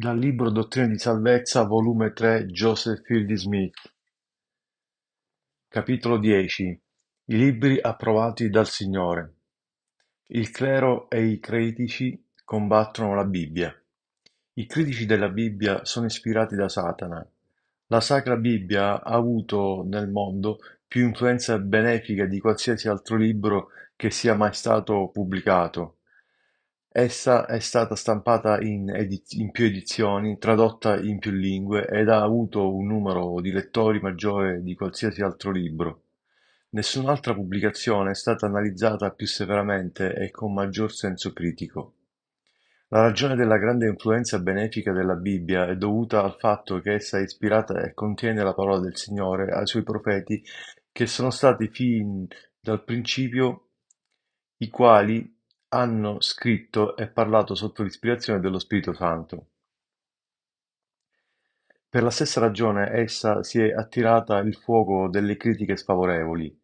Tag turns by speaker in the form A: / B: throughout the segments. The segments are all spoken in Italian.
A: Dal libro Dottrina di salvezza, volume 3, Joseph Fielding-Smith Capitolo 10. I libri approvati dal Signore Il clero e i critici combattono la Bibbia. I critici della Bibbia sono ispirati da Satana. La Sacra Bibbia ha avuto nel mondo più influenza benefica di qualsiasi altro libro che sia mai stato pubblicato. Essa è stata stampata in più edizioni, tradotta in più lingue ed ha avuto un numero di lettori maggiore di qualsiasi altro libro. Nessun'altra pubblicazione è stata analizzata più severamente e con maggior senso critico. La ragione della grande influenza benefica della Bibbia è dovuta al fatto che essa è ispirata e contiene la parola del Signore ai suoi profeti che sono stati fin dal principio i quali hanno scritto e parlato sotto l'ispirazione dello Spirito Santo. Per la stessa ragione essa si è attirata il fuoco delle critiche sfavorevoli.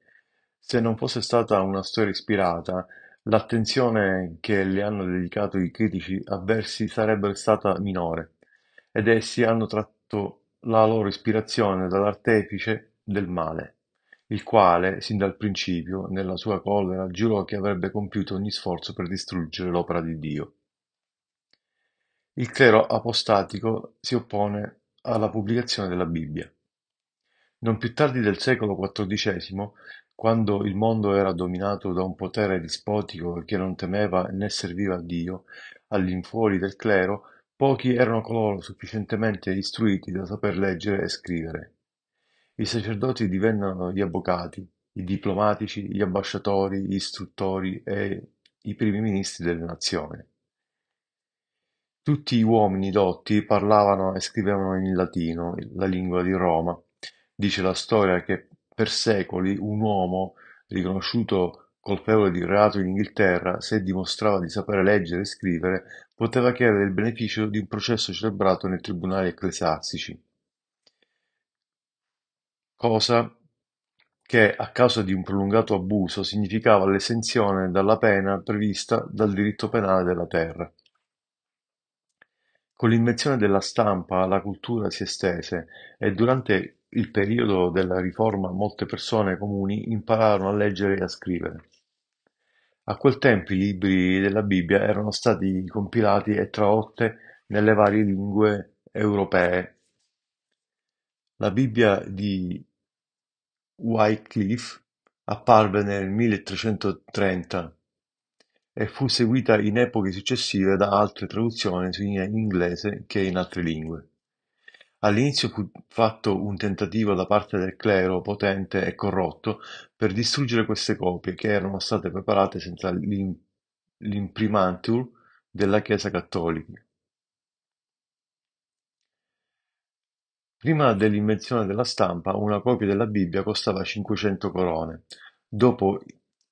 A: Se non fosse stata una storia ispirata, l'attenzione che le hanno dedicato i critici avversi sarebbe stata minore, ed essi hanno tratto la loro ispirazione dall'artefice del male il quale, sin dal principio, nella sua collera giurò che avrebbe compiuto ogni sforzo per distruggere l'opera di Dio. Il clero apostatico si oppone alla pubblicazione della Bibbia. Non più tardi del secolo XIV, quando il mondo era dominato da un potere dispotico che non temeva né serviva a Dio, all'infuori del clero, pochi erano coloro sufficientemente istruiti da saper leggere e scrivere. I sacerdoti divennero gli avvocati, i diplomatici, gli ambasciatori, gli istruttori e i primi ministri delle nazioni. Tutti gli uomini dotti parlavano e scrivevano in latino, la lingua di Roma. Dice la storia che per secoli un uomo riconosciuto colpevole di reato in Inghilterra, se dimostrava di sapere leggere e scrivere, poteva chiedere il beneficio di un processo celebrato nei tribunali ecclesiastici cosa che, a causa di un prolungato abuso, significava l'esenzione dalla pena prevista dal diritto penale della terra. Con l'invenzione della stampa la cultura si estese e durante il periodo della riforma molte persone comuni impararono a leggere e a scrivere. A quel tempo i libri della Bibbia erano stati compilati e tradotti nelle varie lingue europee. La Bibbia di Wycliffe apparve nel 1330 e fu seguita in epoche successive da altre traduzioni sia in inglese che in altre lingue. All'inizio fu fatto un tentativo da parte del clero potente e corrotto per distruggere queste copie che erano state preparate senza l'imprimatur della Chiesa cattolica. Prima dell'invenzione della stampa una copia della Bibbia costava 500 corone, dopo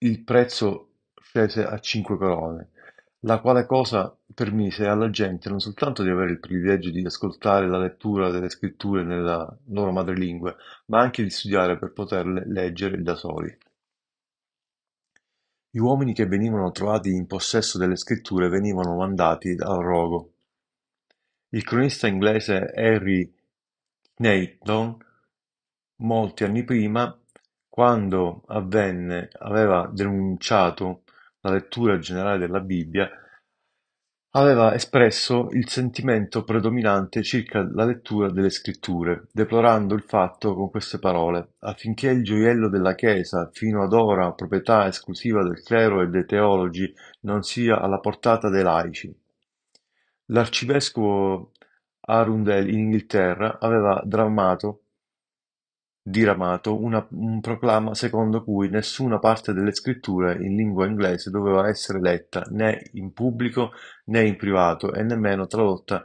A: il prezzo scese a 5 corone, la quale cosa permise alla gente non soltanto di avere il privilegio di ascoltare la lettura delle scritture nella loro madrelingua, ma anche di studiare per poterle leggere da soli. Gli uomini che venivano trovati in possesso delle scritture venivano mandati al rogo. Il cronista inglese Henry Newton molti anni prima, quando avvenne aveva denunciato la lettura generale della Bibbia, aveva espresso il sentimento predominante circa la lettura delle scritture, deplorando il fatto con queste parole: affinché il gioiello della Chiesa, fino ad ora proprietà esclusiva del clero e dei teologi, non sia alla portata dei laici. L'arcivescovo Arundel in Inghilterra aveva diramato un proclama secondo cui nessuna parte delle Scritture in lingua inglese doveva essere letta né in pubblico né in privato e nemmeno tradotta,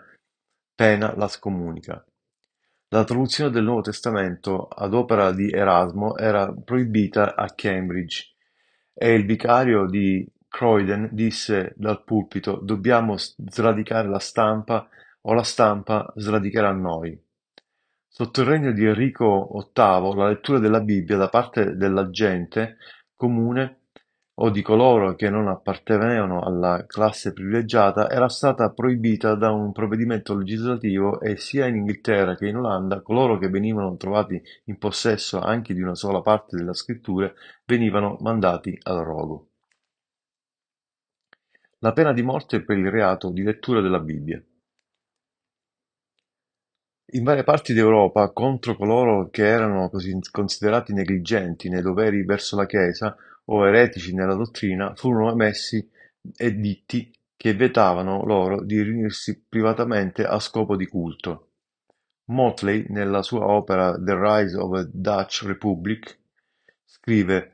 A: pena la scomunica. La traduzione del Nuovo Testamento ad opera di Erasmo era proibita a Cambridge e il vicario di Croydon disse dal pulpito: Dobbiamo sradicare la stampa o la stampa sradicherà noi. Sotto il regno di Enrico VIII la lettura della Bibbia da parte della gente comune o di coloro che non appartenevano alla classe privilegiata era stata proibita da un provvedimento legislativo e sia in Inghilterra che in Olanda coloro che venivano trovati in possesso anche di una sola parte della scrittura venivano mandati al rogo. La pena di morte per il reato di lettura della Bibbia in varie parti d'Europa contro coloro che erano considerati negligenti nei doveri verso la Chiesa o eretici nella dottrina furono emessi editti che vietavano loro di riunirsi privatamente a scopo di culto. Motley, nella sua opera The Rise of a Dutch Republic, scrive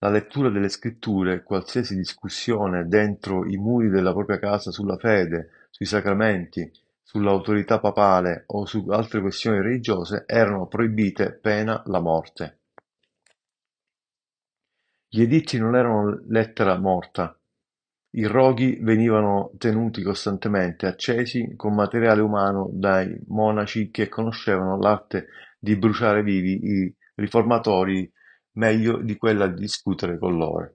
A: la lettura delle scritture, qualsiasi discussione dentro i muri della propria casa sulla fede, sui sacramenti, sull'autorità papale o su altre questioni religiose erano proibite pena la morte. Gli editti non erano lettera morta. I roghi venivano tenuti costantemente accesi con materiale umano dai monaci che conoscevano l'arte di bruciare vivi i riformatori meglio di quella di discutere con loro.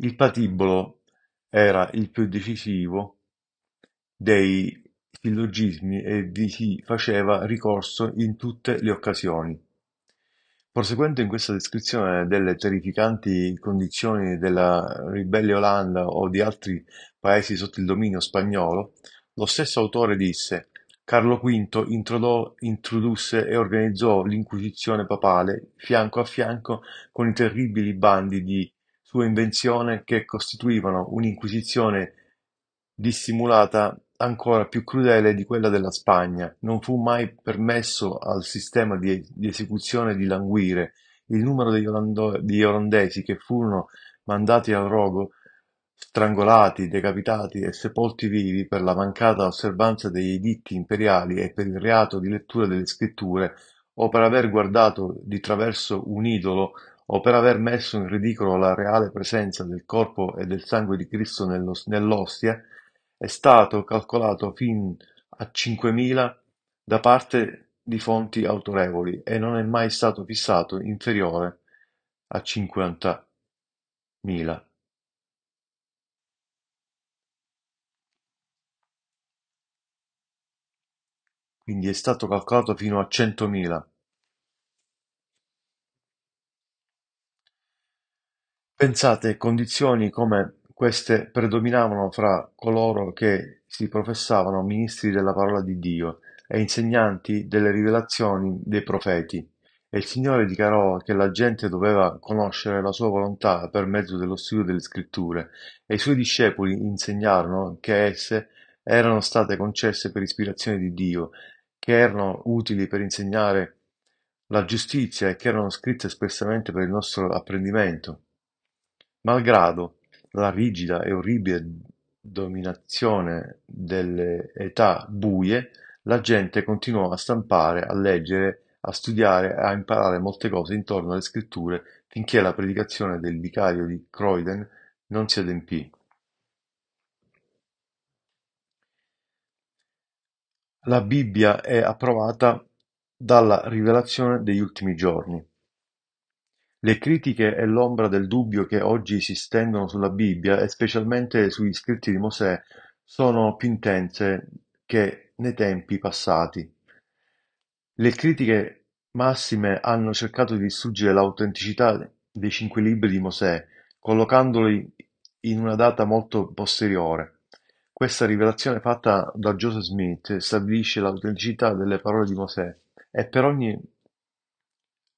A: Il patibolo era il più decisivo dei sillogismi e vi si faceva ricorso in tutte le occasioni. Proseguendo in questa descrizione delle terrificanti condizioni della ribelle Olanda o di altri paesi sotto il dominio spagnolo, lo stesso autore disse Carlo V introdò, introdusse e organizzò l'Inquisizione papale fianco a fianco con i terribili bandi di sua invenzione che costituivano un'Inquisizione dissimulata ancora più crudele di quella della Spagna, non fu mai permesso al sistema di, di esecuzione di languire, il numero degli, olando- degli olandesi che furono mandati al rogo, strangolati, decapitati e sepolti vivi per la mancata osservanza degli editti imperiali e per il reato di lettura delle scritture o per aver guardato di traverso un idolo o per aver messo in ridicolo la reale presenza del corpo e del sangue di Cristo nell'ostia, è stato calcolato fin a 5.000 da parte di fonti autorevoli e non è mai stato fissato inferiore a 50.000. Quindi è stato calcolato fino a 100.000. Pensate, condizioni come queste predominavano fra coloro che si professavano ministri della parola di Dio e insegnanti delle rivelazioni dei profeti, e il Signore dichiarò che la gente doveva conoscere la sua volontà per mezzo dello studio delle scritture, e i suoi discepoli insegnarono che esse erano state concesse per ispirazione di Dio, che erano utili per insegnare la giustizia e che erano scritte espressamente per il nostro apprendimento. Malgrado la rigida e orribile dominazione delle età buie, la gente continuò a stampare, a leggere, a studiare, a imparare molte cose intorno alle scritture, finché la predicazione del vicario di Croydon non si adempì. La Bibbia è approvata dalla rivelazione degli ultimi giorni. Le critiche e l'ombra del dubbio che oggi si stendono sulla Bibbia e specialmente sugli scritti di Mosè sono più intense che nei tempi passati. Le critiche massime hanno cercato di distruggere l'autenticità dei cinque libri di Mosè, collocandoli in una data molto posteriore. Questa rivelazione fatta da Joseph Smith stabilisce l'autenticità delle parole di Mosè e per ogni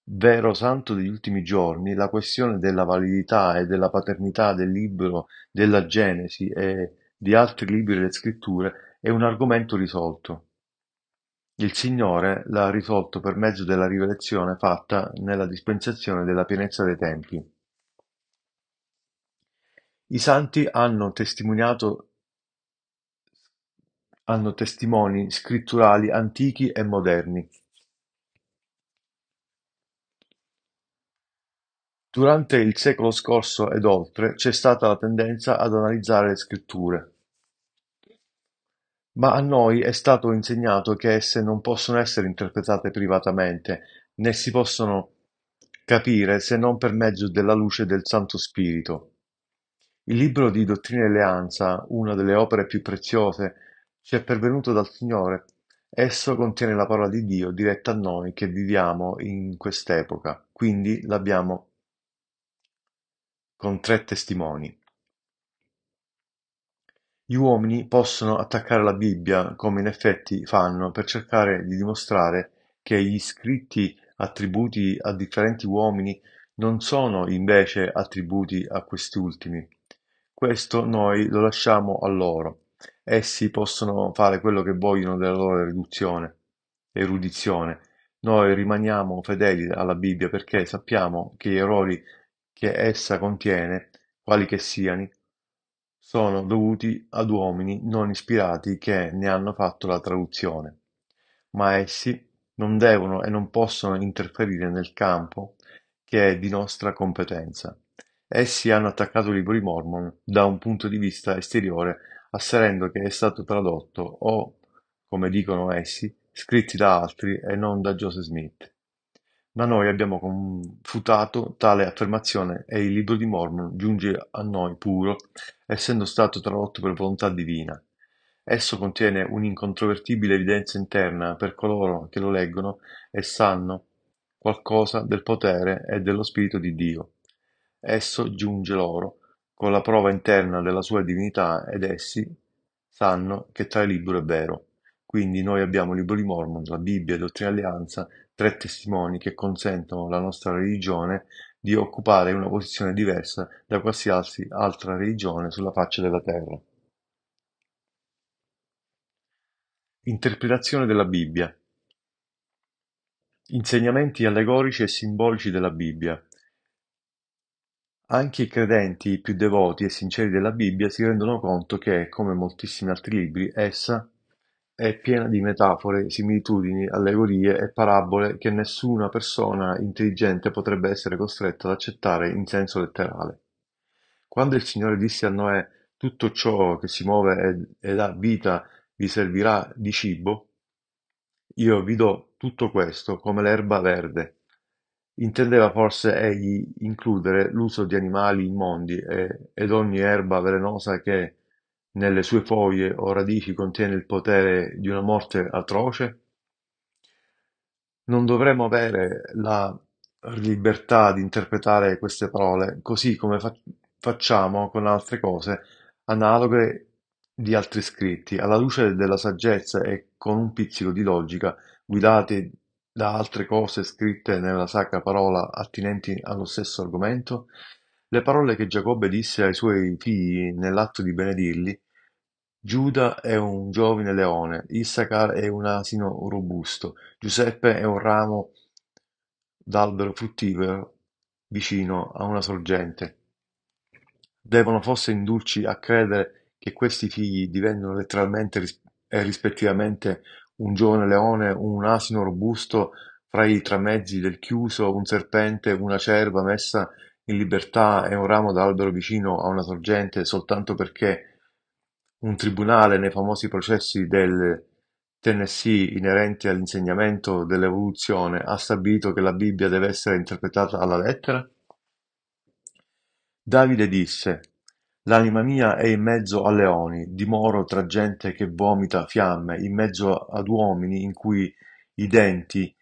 A: Vero santo degli ultimi giorni, la questione della validità e della paternità del libro della Genesi e di altri libri delle Scritture è un argomento risolto. Il Signore l'ha risolto per mezzo della rivelazione fatta nella dispensazione della pienezza dei tempi. I santi hanno testimoniato hanno testimoni scritturali antichi e moderni. Durante il secolo scorso ed oltre c'è stata la tendenza ad analizzare le scritture. Ma a noi è stato insegnato che esse non possono essere interpretate privatamente, né si possono capire se non per mezzo della luce del Santo Spirito. Il libro di Dottrina e Leanza, una delle opere più preziose, ci è pervenuto dal Signore. Esso contiene la parola di Dio diretta a noi che viviamo in quest'epoca, quindi l'abbiamo con tre testimoni. Gli uomini possono attaccare la Bibbia, come in effetti fanno, per cercare di dimostrare che gli scritti attributi a differenti uomini non sono invece attributi a questi ultimi. Questo noi lo lasciamo a loro. Essi possono fare quello che vogliono della loro erudizione. erudizione. Noi rimaniamo fedeli alla Bibbia perché sappiamo che gli errori che essa contiene, quali che siano, sono dovuti ad uomini non ispirati che ne hanno fatto la traduzione, ma essi non devono e non possono interferire nel campo che è di nostra competenza. Essi hanno attaccato il libro di Mormon da un punto di vista esteriore, asserendo che è stato tradotto o, come dicono essi, scritti da altri e non da Joseph Smith. Da noi abbiamo confutato tale affermazione e il Libro di Mormon giunge a noi puro, essendo stato tradotto per volontà divina. Esso contiene un'incontrovertibile evidenza interna per coloro che lo leggono e sanno qualcosa del potere e dello Spirito di Dio. Esso giunge loro con la prova interna della sua divinità ed essi sanno che tale libro è vero. Quindi noi abbiamo il Libro di Mormon, la Bibbia, Dottrina e Alleanza tre testimoni che consentono alla nostra religione di occupare una posizione diversa da qualsiasi altra religione sulla faccia della terra. Interpretazione della Bibbia Insegnamenti allegorici e simbolici della Bibbia Anche i credenti più devoti e sinceri della Bibbia si rendono conto che, come moltissimi altri libri, essa è piena di metafore, similitudini, allegorie e parabole che nessuna persona intelligente potrebbe essere costretta ad accettare in senso letterale. Quando il Signore disse a Noè tutto ciò che si muove e dà vita vi servirà di cibo, io vi do tutto questo come l'erba verde. Intendeva forse egli includere l'uso di animali immondi e, ed ogni erba velenosa che, nelle sue foglie o radici contiene il potere di una morte atroce? Non dovremmo avere la libertà di interpretare queste parole così come fa- facciamo con altre cose analoghe di altri scritti, alla luce della saggezza e con un pizzico di logica, guidati da altre cose scritte nella sacra parola attinenti allo stesso argomento? Le parole che Giacobbe disse ai suoi figli nell'atto di benedirli Giuda è un giovine leone, Issacar è un asino robusto, Giuseppe è un ramo d'albero fruttifero vicino a una sorgente. Devono forse indurci a credere che questi figli diventano letteralmente e rispettivamente un giovane leone, un asino robusto fra i tramezzi del chiuso, un serpente, una cerva messa in libertà e un ramo d'albero vicino a una sorgente soltanto perché un tribunale nei famosi processi del Tennessee inerenti all'insegnamento dell'evoluzione ha stabilito che la Bibbia deve essere interpretata alla lettera? Davide disse, L'anima mia è in mezzo a leoni, dimoro tra gente che vomita fiamme, in mezzo ad uomini in cui i denti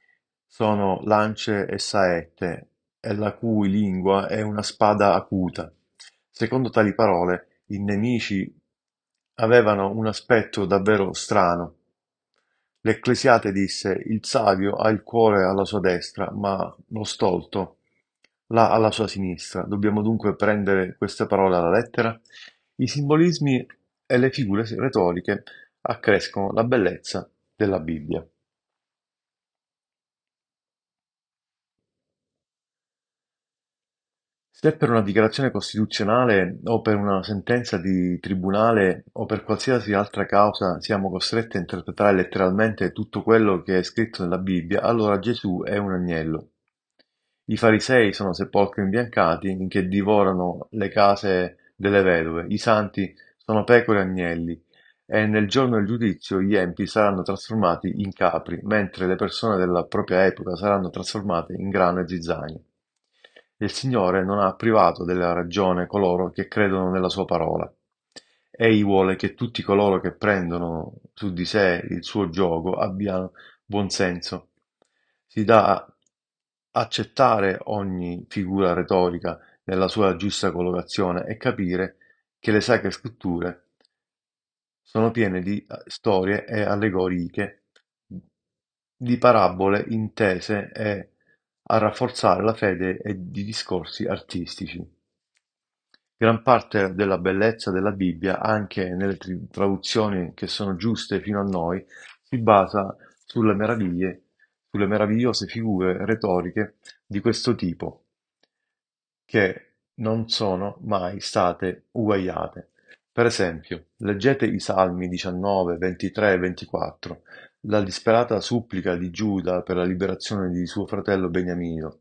A: sono lance e saette, e la cui lingua è una spada acuta. Secondo tali parole, i nemici avevano un aspetto davvero strano. L'Ecclesiate disse: Il savio ha il cuore alla sua destra, ma lo stolto l'ha alla sua sinistra. Dobbiamo dunque prendere queste parole alla lettera? I simbolismi e le figure retoriche accrescono la bellezza della Bibbia. Se per una dichiarazione costituzionale o per una sentenza di tribunale o per qualsiasi altra causa siamo costretti a interpretare letteralmente tutto quello che è scritto nella Bibbia, allora Gesù è un agnello. I farisei sono sepolcri imbiancati che divorano le case delle vedove, i santi sono pecore e agnelli, e nel giorno del giudizio gli empi saranno trasformati in capri, mentre le persone della propria epoca saranno trasformate in grano e zizzania il Signore non ha privato della ragione coloro che credono nella sua parola. Egli vuole che tutti coloro che prendono su di sé il suo gioco abbiano buon senso. Si dà accettare ogni figura retorica nella sua giusta collocazione e capire che le sacre scritture sono piene di storie e allegoriche, di parabole intese e a rafforzare la fede e i discorsi artistici. Gran parte della bellezza della Bibbia, anche nelle traduzioni che sono giuste fino a noi, si basa sulle meraviglie, sulle meravigliose figure retoriche di questo tipo, che non sono mai state uguagliate. Per esempio, leggete i Salmi 19, 23 e 24, la disperata supplica di Giuda per la liberazione di suo fratello Beniamino,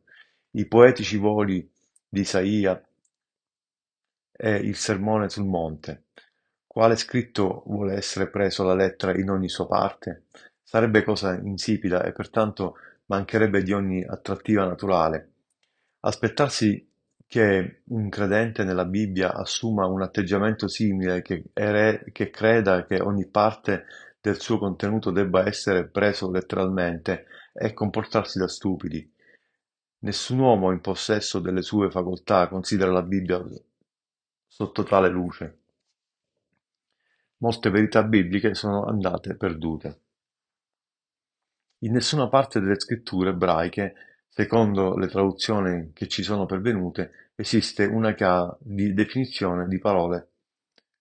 A: i poetici voli di Isaia e il sermone sul monte. Quale scritto vuole essere preso la lettera in ogni sua parte? Sarebbe cosa insipida e pertanto mancherebbe di ogni attrattiva naturale. Aspettarsi che un credente nella Bibbia assuma un atteggiamento simile, che, che creda che ogni parte del suo contenuto debba essere preso letteralmente e comportarsi da stupidi. Nessun uomo in possesso delle sue facoltà considera la Bibbia sotto tale luce. Molte verità bibliche sono andate perdute. In nessuna parte delle scritture ebraiche, secondo le traduzioni che ci sono pervenute, esiste una chiara definizione di parole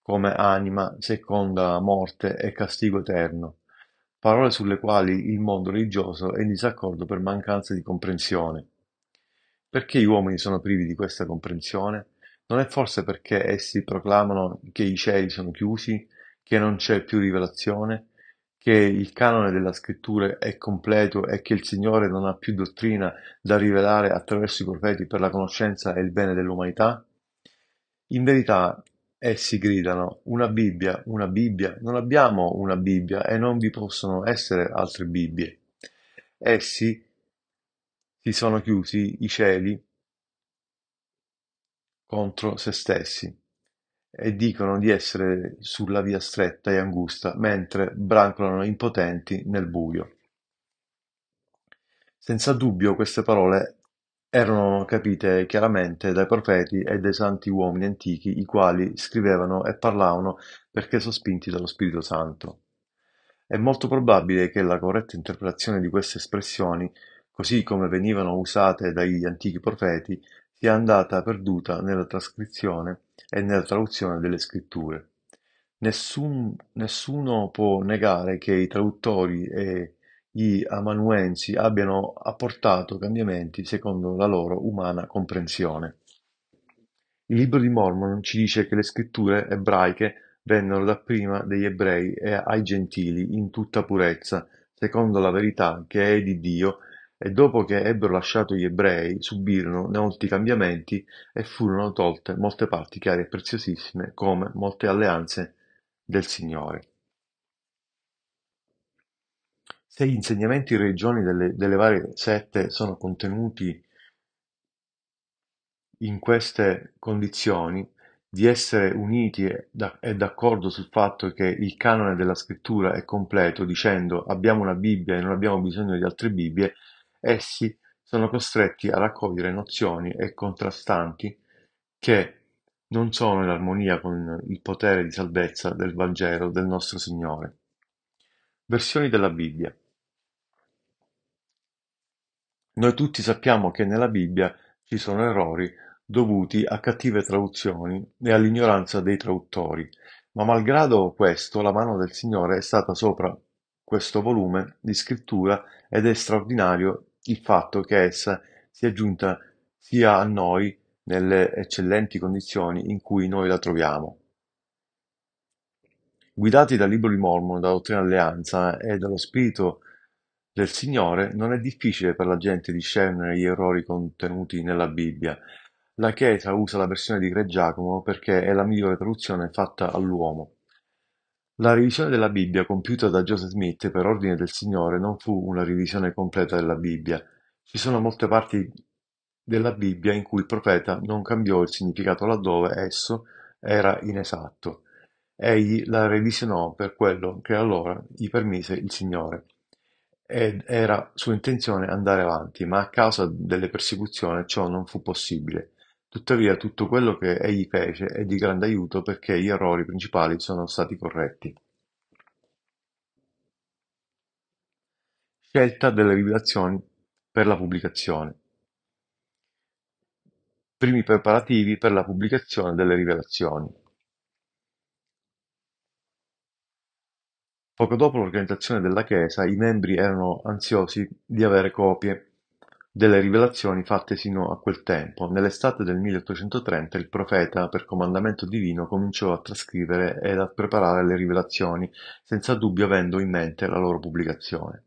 A: come anima, seconda morte e castigo eterno, parole sulle quali il mondo religioso è in disaccordo per mancanza di comprensione. Perché gli uomini sono privi di questa comprensione? Non è forse perché essi proclamano che i cieli sono chiusi, che non c'è più rivelazione, che il canone della scrittura è completo e che il Signore non ha più dottrina da rivelare attraverso i profeti per la conoscenza e il bene dell'umanità? In verità, Essi gridano: Una Bibbia, una Bibbia, non abbiamo una Bibbia e non vi possono essere altre Bibbie. Essi si sono chiusi i cieli contro se stessi e dicono di essere sulla via stretta e angusta, mentre brancolano impotenti nel buio. Senza dubbio queste parole erano capite chiaramente dai profeti e dai santi uomini antichi i quali scrivevano e parlavano perché sospinti dallo Spirito Santo. È molto probabile che la corretta interpretazione di queste espressioni, così come venivano usate dagli antichi profeti, sia andata perduta nella trascrizione e nella traduzione delle scritture. Nessun, nessuno può negare che i traduttori e gli amanuensi abbiano apportato cambiamenti secondo la loro umana comprensione. Il Libro di Mormon ci dice che le scritture ebraiche vennero dapprima degli ebrei e ai gentili in tutta purezza, secondo la verità che è di Dio, e dopo che ebbero lasciato gli ebrei subirono molti cambiamenti e furono tolte molte parti chiare e preziosissime, come molte alleanze del Signore se gli insegnamenti religioni delle, delle varie sette sono contenuti in queste condizioni di essere uniti e d'accordo sul fatto che il canone della scrittura è completo, dicendo abbiamo una Bibbia e non abbiamo bisogno di altre Bibbie, essi sono costretti a raccogliere nozioni e contrastanti che non sono in armonia con il potere di salvezza del Vangelo del nostro Signore. Versioni della Bibbia. Noi tutti sappiamo che nella Bibbia ci sono errori dovuti a cattive traduzioni e all'ignoranza dei traduttori, ma malgrado questo la mano del Signore è stata sopra questo volume di scrittura ed è straordinario il fatto che essa sia giunta sia a noi nelle eccellenti condizioni in cui noi la troviamo. Guidati dal Libro di Mormon, dalla Dottrina Alleanza e dallo spirito del Signore non è difficile per la gente discernere gli errori contenuti nella Bibbia. La Chiesa usa la versione di Re Giacomo perché è la migliore traduzione fatta all'uomo. La revisione della Bibbia compiuta da Joseph Smith per ordine del Signore non fu una revisione completa della Bibbia. Ci sono molte parti della Bibbia in cui il profeta non cambiò il significato laddove esso era inesatto. Egli la revisionò per quello che allora gli permise il Signore. Ed era sua intenzione andare avanti, ma a causa delle persecuzioni ciò non fu possibile. Tuttavia tutto quello che egli fece è di grande aiuto perché gli errori principali sono stati corretti. Scelta delle rivelazioni per la pubblicazione. Primi preparativi per la pubblicazione delle rivelazioni. Poco dopo l'organizzazione della Chiesa, i membri erano ansiosi di avere copie delle rivelazioni fatte sino a quel tempo. Nell'estate del 1830 il profeta, per comandamento divino, cominciò a trascrivere ed a preparare le rivelazioni, senza dubbio avendo in mente la loro pubblicazione.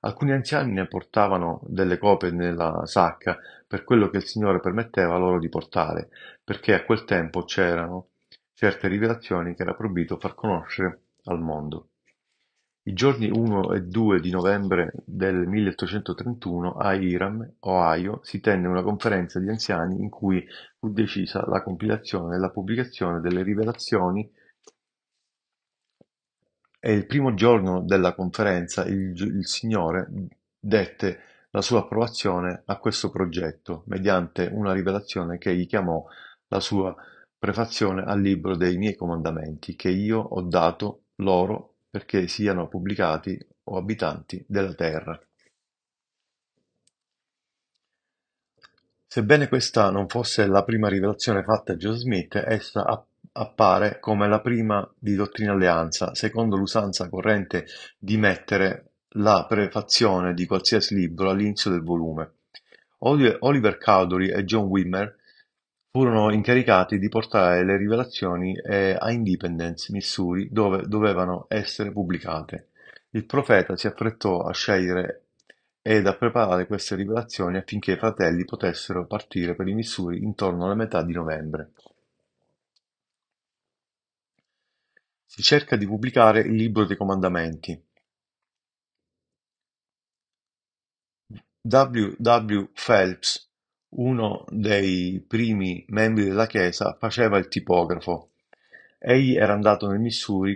A: Alcuni anziani ne portavano delle copie nella sacca per quello che il Signore permetteva loro di portare, perché a quel tempo c'erano certe rivelazioni che era proibito far conoscere al mondo. I giorni 1 e 2 di novembre del 1831 a Hiram, Ohio, si tenne una conferenza di anziani in cui fu decisa la compilazione e la pubblicazione delle Rivelazioni e il primo giorno della conferenza il, il Signore dette la sua approvazione a questo progetto mediante una rivelazione che egli chiamò la sua prefazione al libro dei miei comandamenti che io ho dato loro perché siano pubblicati o abitanti della terra. Sebbene questa non fosse la prima rivelazione fatta a Geo Smith, essa appare come la prima di dottrina alleanza, secondo l'usanza corrente di mettere la prefazione di qualsiasi libro all'inizio del volume. Oliver Cowdery e John Wimmer Furono incaricati di portare le rivelazioni eh, a Independence, Missouri, dove dovevano essere pubblicate. Il profeta si affrettò a scegliere ed a preparare queste rivelazioni affinché i fratelli potessero partire per i Missouri intorno alla metà di novembre. Si cerca di pubblicare il libro dei comandamenti. W. W. Phelps uno dei primi membri della chiesa, faceva il tipografo. Egli era andato nel Missouri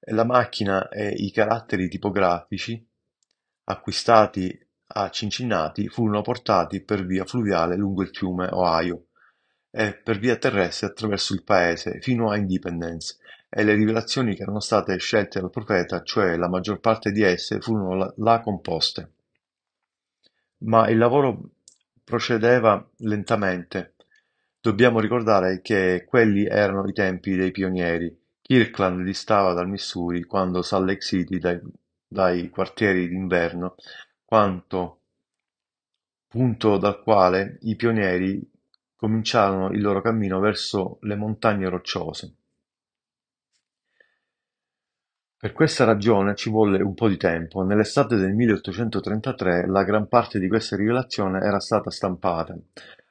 A: e la macchina e i caratteri tipografici acquistati a Cincinnati furono portati per via fluviale lungo il fiume Ohio e per via terrestre attraverso il paese fino a Independence e le rivelazioni che erano state scelte dal profeta, cioè la maggior parte di esse, furono là composte. Ma il lavoro procedeva lentamente. Dobbiamo ricordare che quelli erano i tempi dei pionieri. Kirkland distava dal Missouri quando Salt Lake City dai, dai quartieri d'inverno, quanto punto dal quale i pionieri cominciarono il loro cammino verso le montagne rocciose. Per questa ragione ci volle un po' di tempo, nell'estate del 1833 la gran parte di questa rivelazione era stata stampata.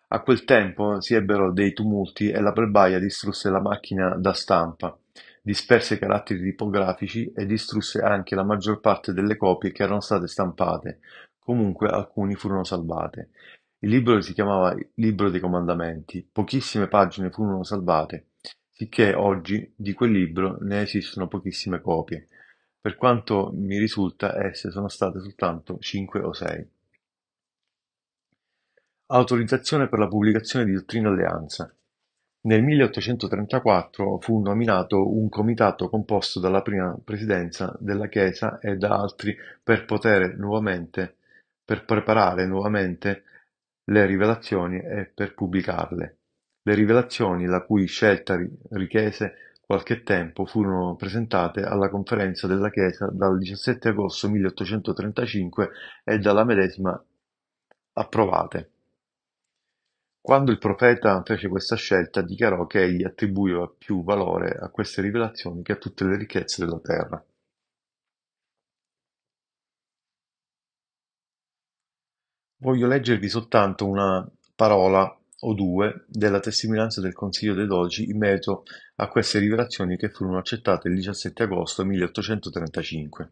A: A quel tempo si ebbero dei tumulti e la plebaia distrusse la macchina da stampa, disperse i caratteri tipografici e distrusse anche la maggior parte delle copie che erano state stampate, comunque alcuni furono salvate. Il libro si chiamava Libro dei Comandamenti, pochissime pagine furono salvate, Sicché oggi di quel libro ne esistono pochissime copie, per quanto mi risulta esse sono state soltanto cinque o sei. Autorizzazione per la pubblicazione di Dottrina Alleanza. Nel 1834 fu nominato un comitato composto dalla prima presidenza della Chiesa e da altri per poter nuovamente per preparare nuovamente le rivelazioni e per pubblicarle le rivelazioni la cui scelta richiese qualche tempo furono presentate alla Conferenza della Chiesa dal 17 agosto 1835 e dalla medesima approvate. Quando il profeta fece questa scelta, dichiarò che egli attribuiva più valore a queste rivelazioni che a tutte le ricchezze della terra. Voglio leggervi soltanto una parola o due della testimonianza del Consiglio dei Dogi in merito a queste rivelazioni che furono accettate il 17 agosto 1835.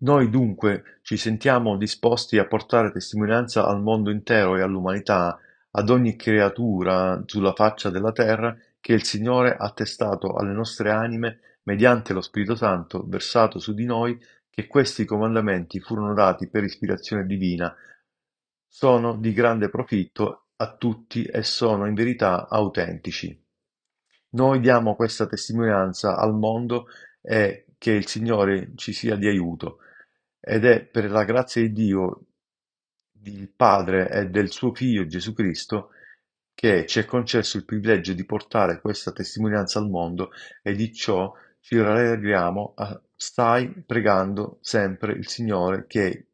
A: Noi dunque ci sentiamo disposti a portare testimonianza al mondo intero e all'umanità, ad ogni creatura sulla faccia della terra, che il Signore ha testato alle nostre anime mediante lo Spirito Santo versato su di noi, che questi comandamenti furono dati per ispirazione divina sono di grande profitto a tutti e sono in verità autentici. Noi diamo questa testimonianza al mondo e che il Signore ci sia di aiuto ed è per la grazia di Dio, il Padre e del suo Figlio Gesù Cristo che ci è concesso il privilegio di portare questa testimonianza al mondo e di ciò ci rallegriamo stai pregando sempre il Signore che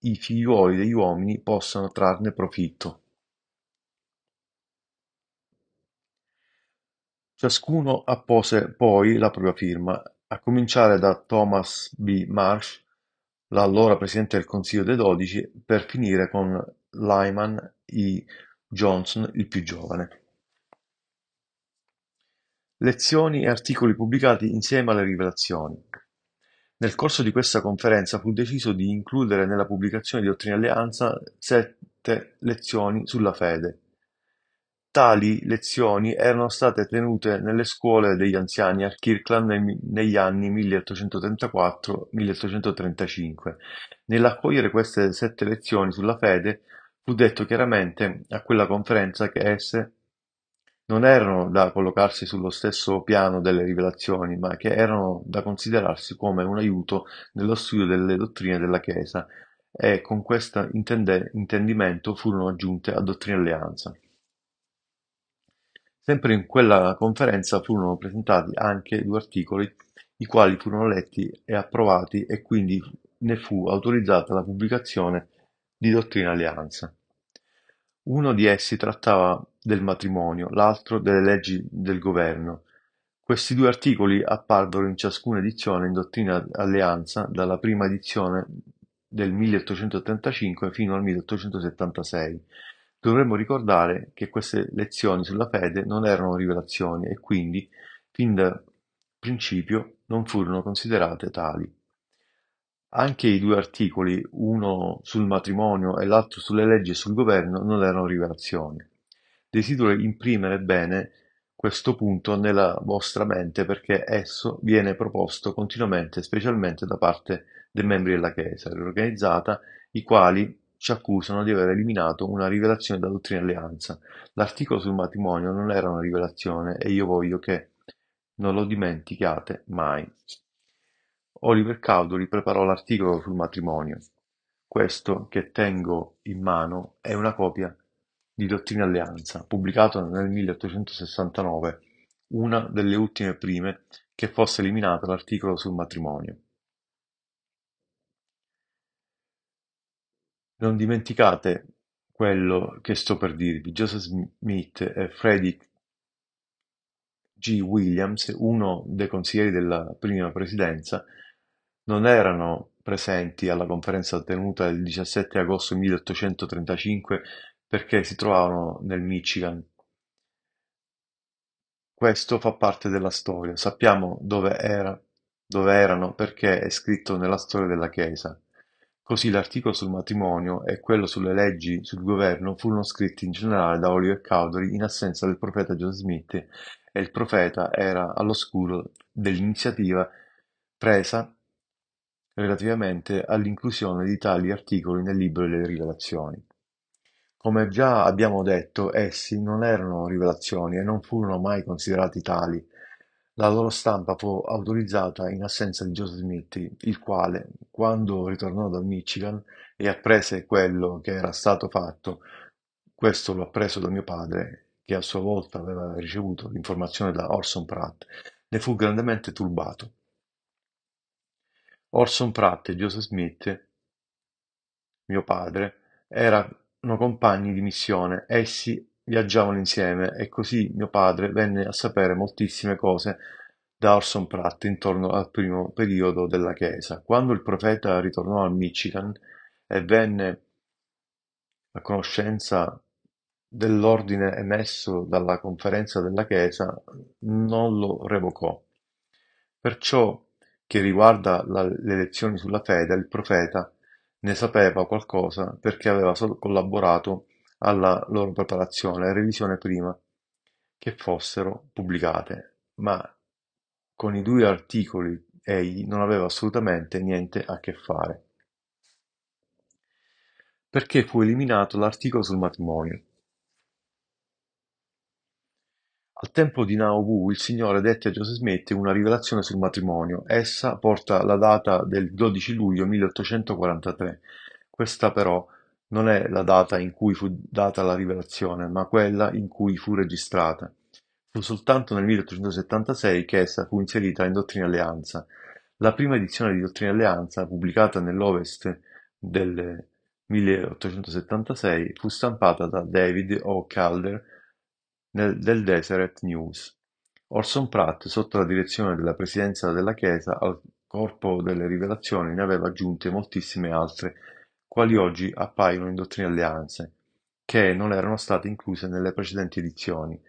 A: i figliuoli degli uomini possano trarne profitto. Ciascuno appose poi la propria firma, a cominciare da Thomas B. Marsh, l'allora presidente del Consiglio dei Dodici, per finire con Lyman E. Johnson, il più giovane. Lezioni e articoli pubblicati insieme alle rivelazioni. Nel corso di questa conferenza fu deciso di includere nella pubblicazione di Dottrina Alleanza sette lezioni sulla fede. Tali lezioni erano state tenute nelle scuole degli anziani a Kirkland negli anni 1834-1835. Nell'accogliere queste sette lezioni sulla fede fu detto chiaramente a quella conferenza che esse non erano da collocarsi sullo stesso piano delle rivelazioni, ma che erano da considerarsi come un aiuto nello studio delle dottrine della Chiesa e con questo intendimento furono aggiunte a Dottrina alleanza. Sempre in quella conferenza furono presentati anche due articoli, i quali furono letti e approvati e quindi ne fu autorizzata la pubblicazione di dottrina alleanza. Uno di essi trattava del matrimonio, l'altro delle leggi del governo; questi due articoli apparvero in ciascuna edizione in dottrina Alleanza dalla prima edizione del 1885 fino al 1876. Dovremmo ricordare che queste lezioni sulla fede non erano rivelazioni e quindi, fin da principio, non furono considerate tali. Anche i due articoli, uno sul matrimonio e l'altro sulle leggi e sul governo, non erano rivelazioni. Desidero imprimere bene questo punto nella vostra mente perché esso viene proposto continuamente, specialmente da parte dei membri della Chiesa riorganizzata, i quali ci accusano di aver eliminato una rivelazione da dottrina alleanza. L'articolo sul matrimonio non era una rivelazione e io voglio che non lo dimentichiate mai. Oliver Cowdery preparò l'articolo sul matrimonio; questo che tengo in mano è una copia di "Dottrina Alleanza", pubblicato nel 1869, una delle ultime prime che fosse eliminata l'articolo sul matrimonio. Non dimenticate quello che sto per dirvi. Joseph Smith e Frederick G. Williams, uno dei consiglieri della prima presidenza, non erano presenti alla conferenza tenuta il 17 agosto 1835 perché si trovavano nel Michigan. Questo fa parte della storia, sappiamo dove, era, dove erano perché è scritto nella storia della Chiesa. Così l'articolo sul matrimonio e quello sulle leggi sul governo furono scritti in generale da Oliver Cowdery in assenza del profeta John Smith e il profeta era all'oscuro dell'iniziativa presa relativamente all'inclusione di tali articoli nel libro delle Rivelazioni. Come già abbiamo detto, essi non erano rivelazioni e non furono mai considerati tali. La loro stampa fu autorizzata in assenza di Joseph Smith, il quale, quando ritornò dal Michigan e apprese quello che era stato fatto, questo l'ho appreso da mio padre, che a sua volta aveva ricevuto l'informazione da Orson Pratt, ne fu grandemente turbato. Orson Pratt e Joseph Smith, mio padre, erano compagni di missione, essi viaggiavano insieme e così mio padre venne a sapere moltissime cose da Orson Pratt intorno al primo periodo della Chiesa. Quando il profeta ritornò al Michigan e venne a conoscenza dell'ordine emesso dalla conferenza della Chiesa, non lo revocò. Perciò che riguarda la, le lezioni sulla fede, il profeta ne sapeva qualcosa perché aveva collaborato alla loro preparazione e revisione prima che fossero pubblicate, ma con i due articoli egli non aveva assolutamente niente a che fare. Perché fu eliminato l'articolo sul matrimonio. Al tempo di Nauvoo il Signore dette a Joseph Smith una rivelazione sul matrimonio. Essa porta la data del 12 luglio 1843. Questa però non è la data in cui fu data la rivelazione, ma quella in cui fu registrata. Fu soltanto nel 1876 che essa fu inserita in Dottrina Alleanza. La prima edizione di Dottrina Alleanza, pubblicata nell'Ovest del 1876, fu stampata da David O. Calder del Deseret News, Orson Pratt, sotto la direzione della Presidenza della Chiesa, al corpo delle rivelazioni ne aveva aggiunte moltissime altre, quali oggi appaiono in dottrine Alleanze, che non erano state incluse nelle precedenti edizioni,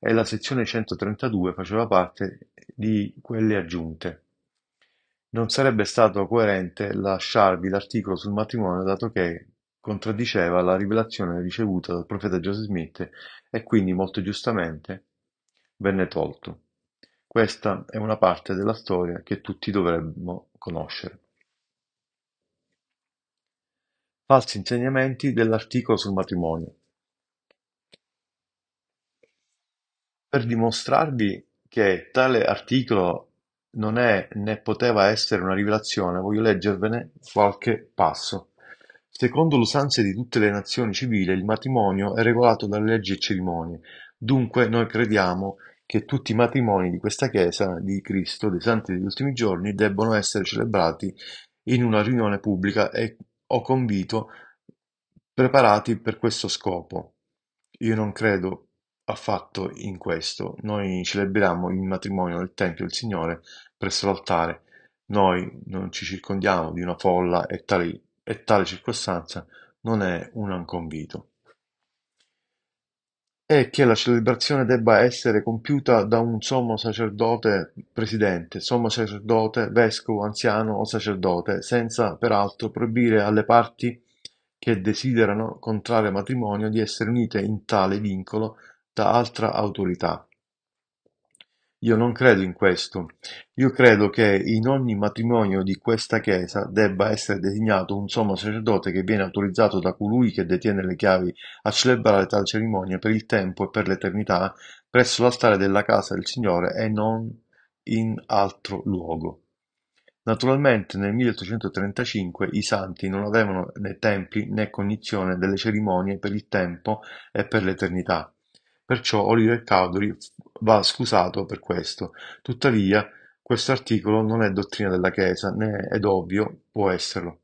A: e la sezione 132 faceva parte di quelle aggiunte. Non sarebbe stato coerente lasciarvi l'articolo sul matrimonio dato che, contraddiceva la rivelazione ricevuta dal profeta Joseph Smith e quindi molto giustamente venne tolto. Questa è una parte della storia che tutti dovremmo conoscere. Falsi insegnamenti dell'articolo sul matrimonio. Per dimostrarvi che tale articolo non è né poteva essere una rivelazione, voglio leggervene qualche passo. Secondo l'usanza di tutte le nazioni civili il matrimonio è regolato da leggi e cerimonie, dunque noi crediamo che tutti i matrimoni di questa Chiesa, di Cristo, dei santi degli ultimi giorni, debbano essere celebrati in una riunione pubblica e, o convito preparati per questo scopo. Io non credo affatto in questo. Noi celebriamo il matrimonio nel Tempio del Signore presso l'altare. Noi non ci circondiamo di una folla e tali e tale circostanza non è un convito è che la celebrazione debba essere compiuta da un sommo sacerdote presidente, sommo sacerdote, vescovo, anziano o sacerdote, senza peraltro proibire alle parti che desiderano contrarre matrimonio di essere unite in tale vincolo da altra autorità. Io non credo in questo, io credo che in ogni matrimonio di questa chiesa debba essere designato un sommo sacerdote che viene autorizzato da colui che detiene le chiavi a celebrare tale cerimonia per il tempo e per l'eternità presso l'altare della casa del Signore e non in altro luogo. Naturalmente nel 1835 i santi non avevano né templi né cognizione delle cerimonie per il tempo e per l'eternità. Perciò Oliver Cowdery va scusato per questo, tuttavia questo articolo non è dottrina della Chiesa né, ed ovvio, può esserlo.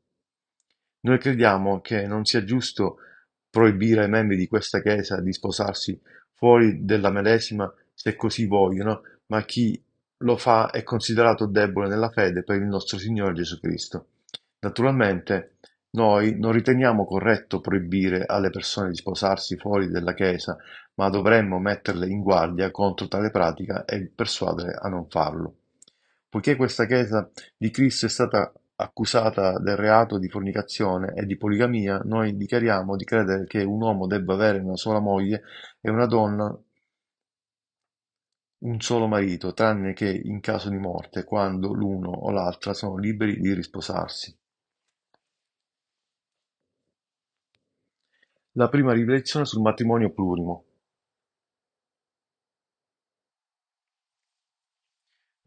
A: Noi crediamo che non sia giusto proibire ai membri di questa Chiesa di sposarsi fuori della medesima se così vogliono, ma chi lo fa è considerato debole nella fede per il nostro Signore Gesù Cristo. Naturalmente, noi non riteniamo corretto proibire alle persone di sposarsi fuori della Chiesa, ma dovremmo metterle in guardia contro tale pratica e persuadere a non farlo. Poiché questa Chiesa di Cristo è stata accusata del reato di fornicazione e di poligamia, noi dichiariamo di credere che un uomo debba avere una sola moglie e una donna un solo marito, tranne che in caso di morte, quando l'uno o l'altra sono liberi di risposarsi. La prima riflessione sul matrimonio plurimo.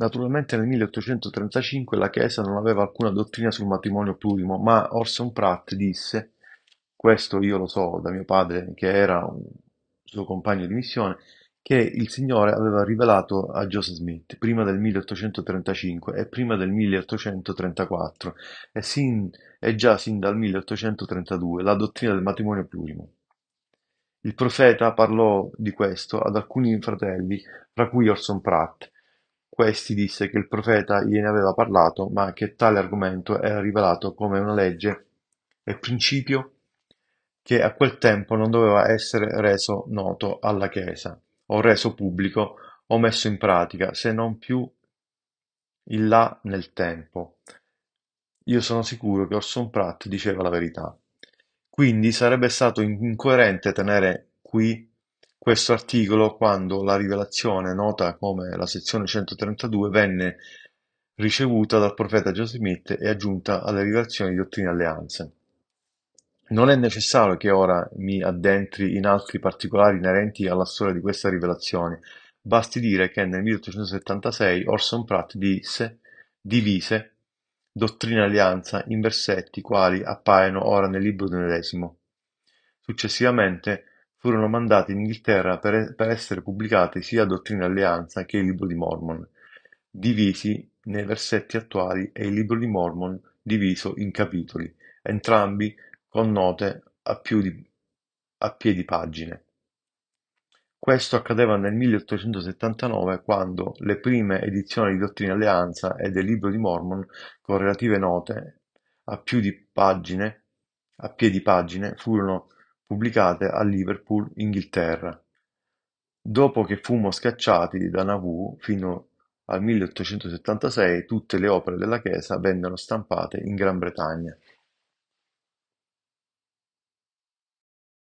A: Naturalmente nel 1835 la Chiesa non aveva alcuna dottrina sul matrimonio plurimo, ma Orson Pratt disse, questo io lo so da mio padre che era un suo compagno di missione, che il Signore aveva rivelato a Joseph Smith prima del 1835 e prima del 1834 e, sin, e già sin dal 1832 la dottrina del matrimonio plurimo. Il profeta parlò di questo ad alcuni fratelli, fra cui Orson Pratt, questi disse che il profeta gliene aveva parlato, ma che tale argomento era rivelato come una legge e principio che a quel tempo non doveva essere reso noto alla Chiesa, o reso pubblico, o messo in pratica, se non più in là nel tempo. Io sono sicuro che Orson Pratt diceva la verità. Quindi sarebbe stato incoerente tenere qui questo articolo quando la rivelazione, nota come la sezione 132, venne ricevuta dal profeta Joseph Smith e aggiunta alle rivelazioni di Ottrine Alleanze. Non è necessario che ora mi addentri in altri particolari inerenti alla storia di questa rivelazione, basti dire che nel 1876 Orson Pratt disse, divise Dottrina Alleanza in versetti quali appaiono ora nel libro dell'unesimo. Successivamente Furono mandati in Inghilterra per essere pubblicati sia "Dottrina alleanza" che il Libro di Mormon, divisi nei versetti attuali e il Libro di Mormon diviso in capitoli, entrambi con note a piedi pagine. Questo accadeva nel 1879 quando le prime edizioni di Dottrina alleanza e del Libro di Mormon, con relative note a piedi pagine, furono pubblicate a Liverpool, Inghilterra, dopo che fummo scacciati da Nauvoo fino al 1876, tutte le opere della chiesa vennero stampate in Gran Bretagna.